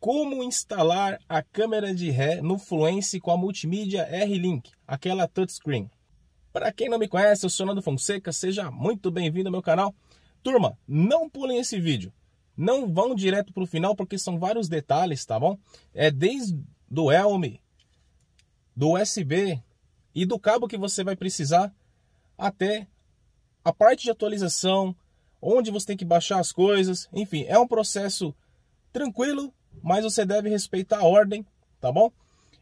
como instalar a câmera de ré no Fluence com a multimídia R-Link, aquela touchscreen. Para quem não me conhece, eu sou Nando Fonseca, seja muito bem-vindo ao meu canal. Turma, não pulem esse vídeo, não vão direto para o final porque são vários detalhes, tá bom? É desde do Elm, do USB e do cabo que você vai precisar até a parte de atualização, onde você tem que baixar as coisas, enfim, é um processo tranquilo mas você deve respeitar a ordem, tá bom?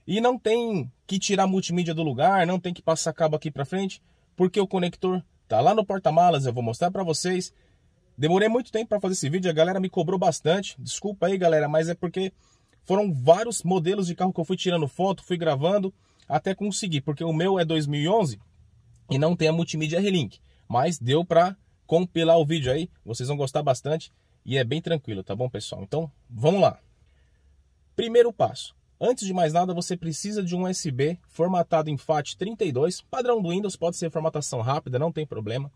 E não tem que tirar multimídia do lugar, não tem que passar cabo aqui para frente, porque o conector tá lá no porta-malas, eu vou mostrar para vocês. Demorei muito tempo para fazer esse vídeo, a galera me cobrou bastante. Desculpa aí, galera, mas é porque foram vários modelos de carro que eu fui tirando foto, fui gravando até conseguir, porque o meu é 2011 e não tem a multimídia relink, mas deu para compilar o vídeo aí, vocês vão gostar bastante e é bem tranquilo, tá bom, pessoal? Então, vamos lá. Primeiro passo. Antes de mais nada, você precisa de um USB formatado em FAT32, padrão do Windows, pode ser formatação rápida, não tem problema.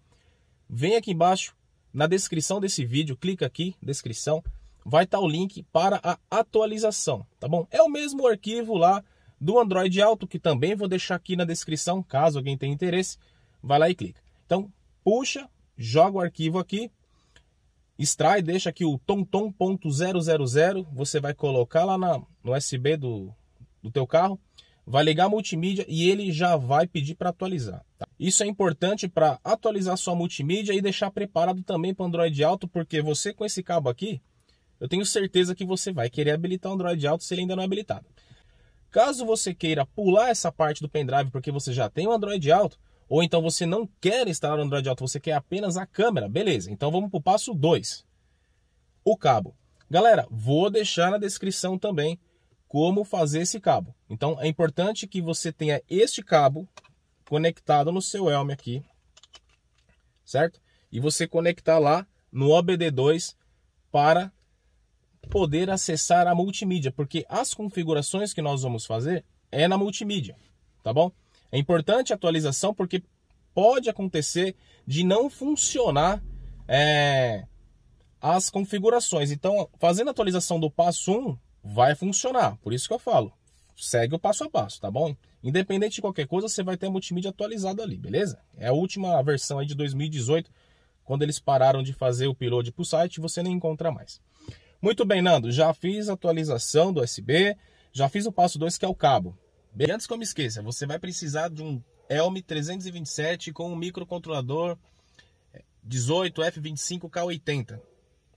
Vem aqui embaixo, na descrição desse vídeo, clica aqui, descrição, vai estar tá o link para a atualização, tá bom? É o mesmo arquivo lá do Android Auto, que também vou deixar aqui na descrição, caso alguém tenha interesse, vai lá e clica. Então, puxa, joga o arquivo aqui, extrai, deixa aqui o tomtom.000, você vai colocar lá na, no USB do, do teu carro, vai ligar a multimídia e ele já vai pedir para atualizar. Tá? Isso é importante para atualizar sua multimídia e deixar preparado também para Android Auto, porque você com esse cabo aqui, eu tenho certeza que você vai querer habilitar o Android Auto se ele ainda não é habilitado. Caso você queira pular essa parte do pendrive porque você já tem o Android Auto, ou então você não quer instalar o Android Auto, você quer apenas a câmera. Beleza, então vamos para o passo 2. O cabo. Galera, vou deixar na descrição também como fazer esse cabo. Então é importante que você tenha este cabo conectado no seu Elm aqui, certo? E você conectar lá no OBD2 para poder acessar a multimídia, porque as configurações que nós vamos fazer é na multimídia, tá bom? É importante a atualização porque pode acontecer de não funcionar é, as configurações. Então, fazendo a atualização do passo 1, vai funcionar. Por isso que eu falo, segue o passo a passo, tá bom? Independente de qualquer coisa, você vai ter a multimídia atualizada ali, beleza? É a última versão aí de 2018, quando eles pararam de fazer o upload para o site, você nem encontra mais. Muito bem, Nando, já fiz a atualização do USB, já fiz o passo 2, que é o cabo. Bem, antes que eu me esqueça, você vai precisar de um Elm 327 com um microcontrolador 18F25K80. Eh,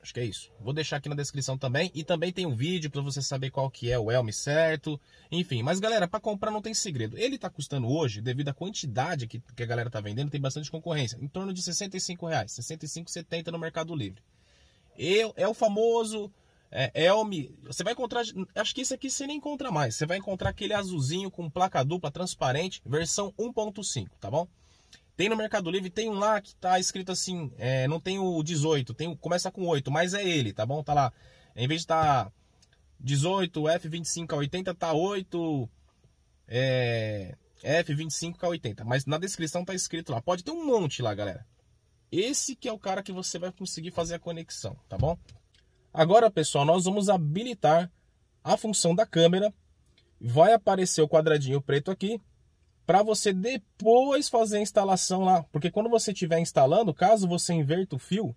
Acho que é isso. Vou deixar aqui na descrição também. E também tem um vídeo para você saber qual que é o Elm certo. Enfim, mas galera, para comprar não tem segredo. Ele está custando hoje, devido à quantidade que, que a galera tá vendendo, tem bastante concorrência. Em torno de 65 reais, 65, no Mercado Livre. Eu, é o famoso é, Elmi. Você vai encontrar. Acho que esse aqui você nem encontra mais. Você vai encontrar aquele azulzinho com placa dupla transparente, versão 1.5, tá bom? Tem no Mercado Livre, tem um lá que tá escrito assim, é, não tem o 18, tem, começa com 8, mas é ele, tá bom? Tá lá. Em vez de tá 18, F25 a 80, tá 8, é, F25 a 80. Mas na descrição tá escrito lá. Pode ter um monte lá, galera. Esse que é o cara que você vai conseguir fazer a conexão, tá bom? Agora, pessoal, nós vamos habilitar a função da câmera. Vai aparecer o quadradinho preto aqui para você depois fazer a instalação lá. Porque quando você estiver instalando, caso você inverta o fio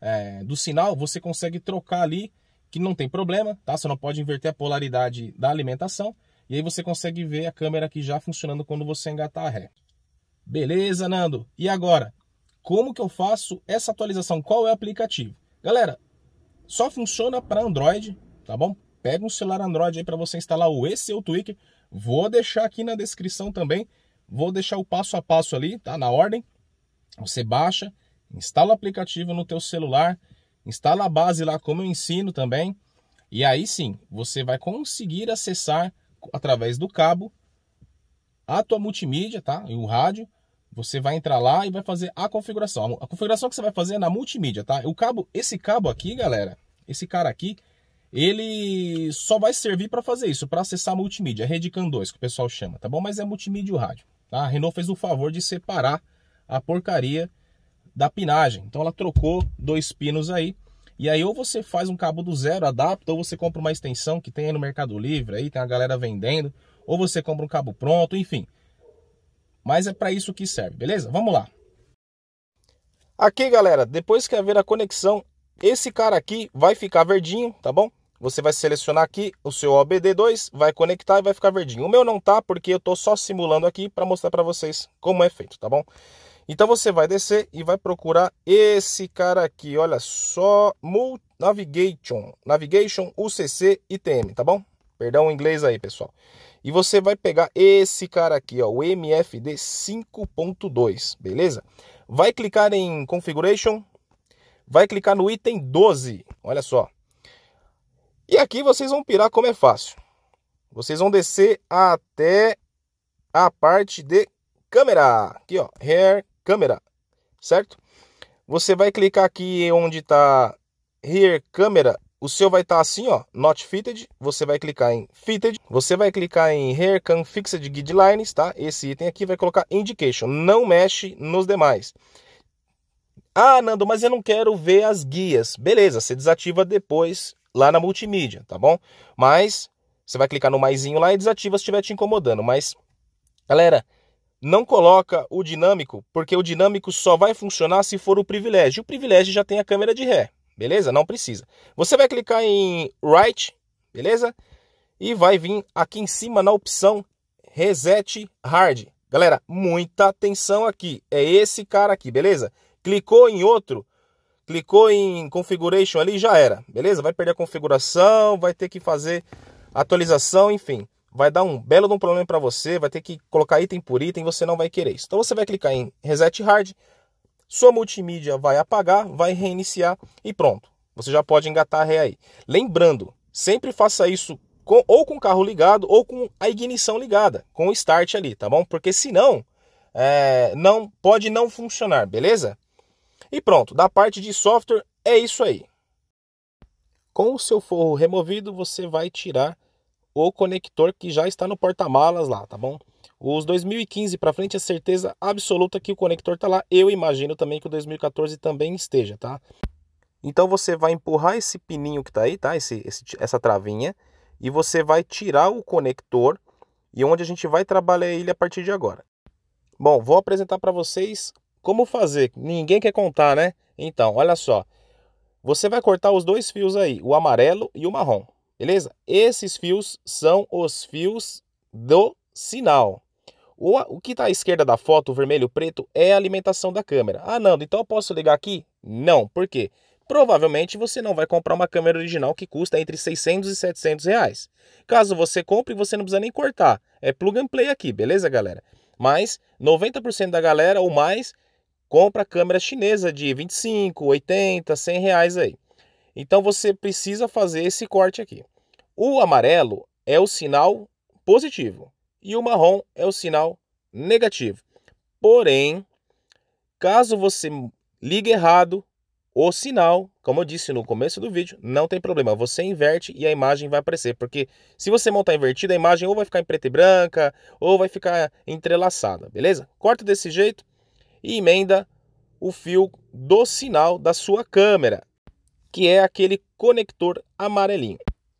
é, do sinal, você consegue trocar ali, que não tem problema, tá? Você não pode inverter a polaridade da alimentação. E aí você consegue ver a câmera aqui já funcionando quando você engatar a ré. Beleza, Nando? E agora? Como que eu faço essa atualização? Qual é o aplicativo? Galera, só funciona para Android, tá bom? Pega um celular Android aí para você instalar o Excel Tweak. Vou deixar aqui na descrição também. Vou deixar o passo a passo ali, tá? Na ordem. Você baixa, instala o aplicativo no teu celular, instala a base lá como eu ensino também. E aí sim, você vai conseguir acessar através do cabo a tua multimídia, tá? E o rádio você vai entrar lá e vai fazer a configuração. A configuração que você vai fazer é na multimídia, tá? O cabo, esse cabo aqui, galera, esse cara aqui, ele só vai servir para fazer isso, para acessar a multimídia, a é rede CAN 2, que o pessoal chama, tá bom? Mas é multimídia e rádio, tá? A Renault fez o favor de separar a porcaria da pinagem. Então ela trocou dois pinos aí. E aí ou você faz um cabo do zero, adapta, ou você compra uma extensão que tem aí no Mercado Livre, aí tem a galera vendendo, ou você compra um cabo pronto, enfim. Mas é para isso que serve, beleza? Vamos lá. Aqui, galera, depois que haver a conexão, esse cara aqui vai ficar verdinho, tá bom? Você vai selecionar aqui o seu OBD2, vai conectar e vai ficar verdinho. O meu não tá porque eu tô só simulando aqui para mostrar para vocês como é feito, tá bom? Então você vai descer e vai procurar esse cara aqui, olha só, Navigation, Navigation UCC ITM, tá bom? Perdão o inglês aí, pessoal. E você vai pegar esse cara aqui, ó, o MFD 5.2, beleza? Vai clicar em Configuration, vai clicar no item 12, olha só. E aqui vocês vão pirar como é fácil. Vocês vão descer até a parte de câmera, aqui ó, Hair camera, certo? Você vai clicar aqui onde está Rear camera o seu vai estar tá assim, ó, Not Fitted. Você vai clicar em Fitted. Você vai clicar em Haircon Fixed Guidelines, tá? Esse item aqui vai colocar Indication. Não mexe nos demais. Ah, Nando, mas eu não quero ver as guias. Beleza, você desativa depois lá na multimídia, tá bom? Mas você vai clicar no maisinho lá e desativa se estiver te incomodando. Mas, galera, não coloca o dinâmico, porque o dinâmico só vai funcionar se for o privilégio. O privilégio já tem a câmera de ré beleza? Não precisa. Você vai clicar em Right, beleza? E vai vir aqui em cima na opção Reset Hard. Galera, muita atenção aqui. É esse cara aqui, beleza? Clicou em outro, clicou em Configuration ali, já era, beleza? Vai perder a configuração, vai ter que fazer atualização, enfim. Vai dar um belo um problema para você, vai ter que colocar item por item, você não vai querer isso. Então você vai clicar em Reset Hard, sua multimídia vai apagar, vai reiniciar e pronto. Você já pode engatar a ré aí. Lembrando, sempre faça isso com, ou com o carro ligado ou com a ignição ligada, com o start ali, tá bom? Porque senão é, não pode não funcionar, beleza? E pronto, da parte de software é isso aí. Com o seu forro removido, você vai tirar o conector que já está no porta-malas lá, tá bom? Os 2015 para frente é certeza absoluta que o conector está lá. Eu imagino também que o 2014 também esteja, tá? Então você vai empurrar esse pininho que está aí, tá? Esse, esse, essa travinha e você vai tirar o conector e onde a gente vai trabalhar ele a partir de agora. Bom, vou apresentar para vocês como fazer. Ninguém quer contar, né? Então, olha só. Você vai cortar os dois fios aí, o amarelo e o marrom, beleza? Esses fios são os fios do sinal. O, o que está à esquerda da foto, o vermelho, o preto, é a alimentação da câmera. Ah, Nando, então eu posso ligar aqui? Não, por quê? Provavelmente você não vai comprar uma câmera original que custa entre 600 e 700 reais. Caso você compre, você não precisa nem cortar. É plug and play aqui, beleza, galera? Mas 90% da galera ou mais compra câmera chinesa de 25, 80, 100 reais aí. Então você precisa fazer esse corte aqui. O amarelo é o sinal positivo e o marrom é o sinal negativo. Porém, caso você ligue errado o sinal, como eu disse no começo do vídeo, não tem problema. Você inverte e a imagem vai aparecer, porque se você montar invertida, a imagem ou vai ficar em preto e branca, ou vai ficar entrelaçada, beleza? Corta desse jeito e emenda o fio do sinal da sua câmera, que é aquele conector amarelinho,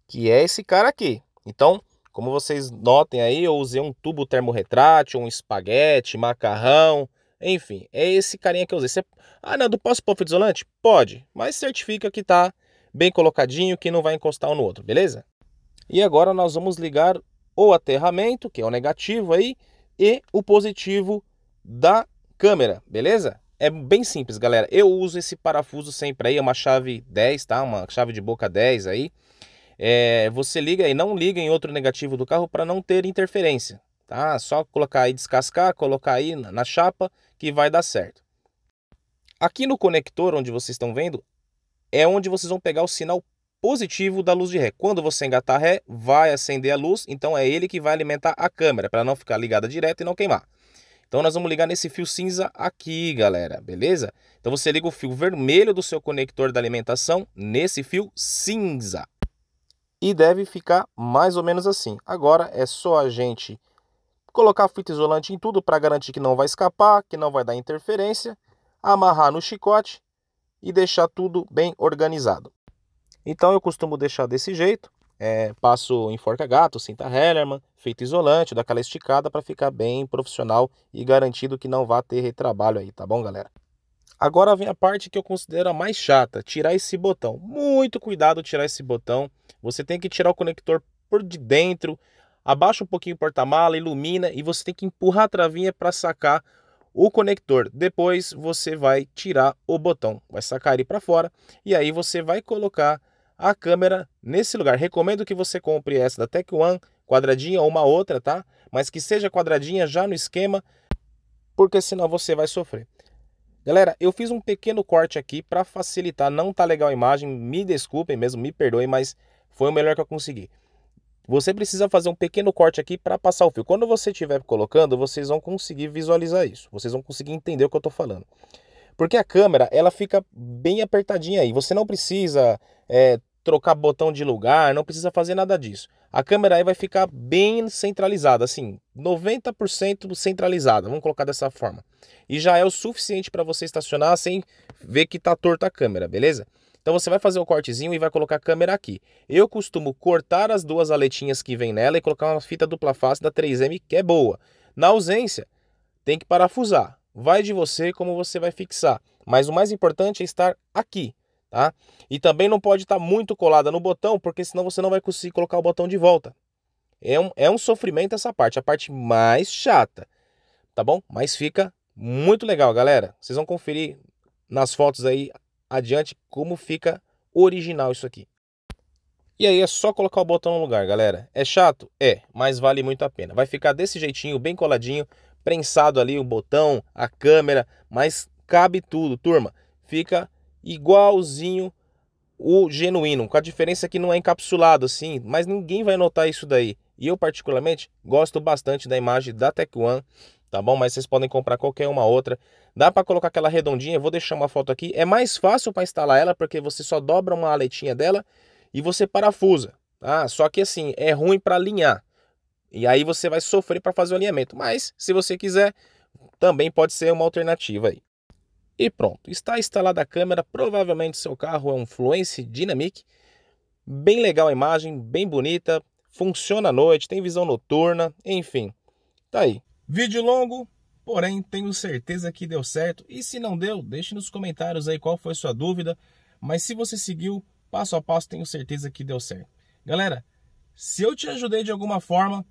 que é esse cara aqui. Então, como vocês notem aí, eu usei um tubo termorretrátil, um espaguete, macarrão, enfim, é esse carinha que eu usei. Você... Ah, Nando, posso pôr fita isolante? Pode, mas certifica que tá bem colocadinho, que não vai encostar um no outro, beleza? E agora nós vamos ligar o aterramento, que é o negativo aí, e o positivo da câmera, beleza? É bem simples, galera. Eu uso esse parafuso sempre aí, é uma chave 10, tá? Uma chave de boca 10 aí. É, você liga e não liga em outro negativo do carro para não ter interferência, tá? Só colocar aí, descascar, colocar aí na chapa que vai dar certo. Aqui no conector, onde vocês estão vendo, é onde vocês vão pegar o sinal positivo da luz de ré. Quando você engatar ré, vai acender a luz, então é ele que vai alimentar a câmera, para não ficar ligada direto e não queimar. Então nós vamos ligar nesse fio cinza aqui, galera, beleza? Então você liga o fio vermelho do seu conector da alimentação nesse fio cinza e deve ficar mais ou menos assim. Agora é só a gente colocar fita isolante em tudo para garantir que não vai escapar, que não vai dar interferência, amarrar no chicote e deixar tudo bem organizado. Então eu costumo deixar desse jeito, é, passo em forca gato, cinta Hellerman, fita isolante, daquela esticada para ficar bem profissional e garantido que não vá ter retrabalho aí, tá bom, galera? Agora vem a parte que eu considero a mais chata, tirar esse botão. Muito cuidado tirar esse botão. Você tem que tirar o conector por de dentro, abaixa um pouquinho o porta-mala, ilumina e você tem que empurrar a travinha para sacar o conector. Depois você vai tirar o botão, vai sacar ele para fora e aí você vai colocar a câmera nesse lugar. Recomendo que você compre essa da Tech One, quadradinha ou uma outra, tá? Mas que seja quadradinha já no esquema, porque senão você vai sofrer. Galera, eu fiz um pequeno corte aqui para facilitar, não tá legal a imagem, me desculpem mesmo, me perdoem, mas foi o melhor que eu consegui. Você precisa fazer um pequeno corte aqui para passar o fio. Quando você estiver colocando, vocês vão conseguir visualizar isso. Vocês vão conseguir entender o que eu estou falando. Porque a câmera, ela fica bem apertadinha aí. Você não precisa é, trocar botão de lugar, não precisa fazer nada disso. A câmera aí vai ficar bem centralizada, assim, 90% centralizada, vamos colocar dessa forma. E já é o suficiente para você estacionar sem ver que tá torta a câmera, beleza? Então você vai fazer o um cortezinho e vai colocar a câmera aqui. Eu costumo cortar as duas aletinhas que vem nela e colocar uma fita dupla face da 3M que é boa. Na ausência, tem que parafusar. Vai de você como você vai fixar. Mas o mais importante é estar aqui, tá? E também não pode estar tá muito colada no botão, porque senão você não vai conseguir colocar o botão de volta. É um, é um sofrimento essa parte, a parte mais chata, tá bom? Mas fica muito legal, galera. Vocês vão conferir nas fotos aí adiante como fica original isso aqui. E aí é só colocar o botão no lugar, galera. É chato? É, mas vale muito a pena. Vai ficar desse jeitinho, bem coladinho, prensado ali o botão, a câmera, mas cabe tudo, turma. Fica igualzinho o genuíno, com a diferença que não é encapsulado assim, mas ninguém vai notar isso daí. E eu particularmente gosto bastante da imagem da Tech One, tá bom? Mas vocês podem comprar qualquer uma outra. Dá para colocar aquela redondinha, vou deixar uma foto aqui. É mais fácil para instalar ela porque você só dobra uma aletinha dela e você parafusa, tá? Só que assim, é ruim para alinhar. E aí você vai sofrer para fazer o alinhamento. Mas se você quiser, também pode ser uma alternativa aí. E pronto, está instalada a câmera, provavelmente seu carro é um Fluence Dynamic. Bem legal a imagem, bem bonita, funciona à noite, tem visão noturna, enfim. Tá aí. Vídeo longo, porém tenho certeza que deu certo. E se não deu, deixe nos comentários aí qual foi sua dúvida, mas se você seguiu passo a passo, tenho certeza que deu certo. Galera, se eu te ajudei de alguma forma,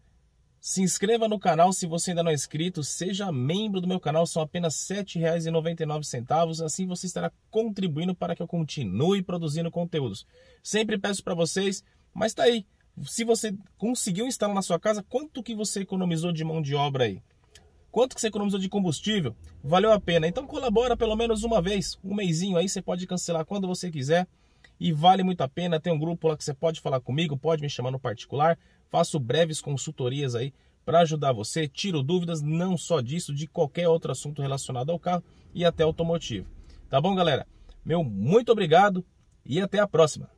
se inscreva no canal se você ainda não é inscrito, seja membro do meu canal, são apenas R$ 7,99, assim você estará contribuindo para que eu continue produzindo conteúdos. Sempre peço para vocês, mas tá aí, se você conseguiu instalar na sua casa, quanto que você economizou de mão de obra aí? Quanto que você economizou de combustível? Valeu a pena. Então colabora pelo menos uma vez, um mêsinho aí, você pode cancelar quando você quiser e vale muito a pena. Tem um grupo lá que você pode falar comigo, pode me chamar no particular. Faço breves consultorias aí para ajudar você, tiro dúvidas não só disso, de qualquer outro assunto relacionado ao carro e até automotivo. Tá bom, galera? Meu muito obrigado e até a próxima.